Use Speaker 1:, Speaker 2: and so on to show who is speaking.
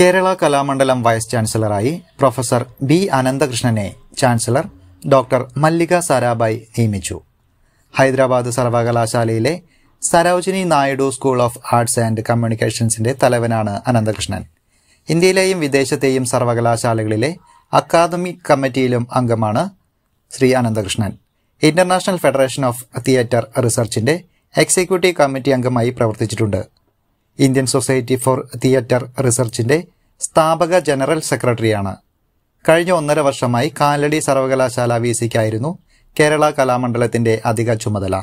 Speaker 1: Kerala Kalamandalam vice ചാൻസലറായി professor B അനന്തകൃഷ്ണനെ chancellor doctor Mallika Sarabhai നിയമിച്ചു ഹൈദരാബാദ് സർവകലാശാലയിലെ Sarojini Naidu school of arts and കമ്മ്യൂണിക്കേഷൻസിന്റെ തലവനാണ് അനന്തകൃഷ്ണൻ ഇന്ത്യയിലെയും വിദേശത്തെയും സർവകലാശാലകളിലെ അക്കാദമിക് കമ്മിറ്റിയിലും അംഗമാണ് Shri Ananthakrishnan international federation of theatre റിസർച്ചിന്റെ എക്സിക്യൂട്ടീവ് കമ്മിറ്റി അംഗമായി പ്രവർത്തിച്ചിട്ടുണ്ട് ഇന്ത്യൻ സൊസൈറ്റി ഫോർ തിയേറ്റർ റിസർച്ചിന്റെ സ്ഥാപക ജനറൽ സെക്രട്ടറിയാണ് കഴിഞ്ഞ ഒന്നര വർഷമായി കാലടി സർവകലാശാല വി സിക്കായിരുന്നു കേരള കലാമണ്ഡലത്തിന്റെ അധിക ചുമതല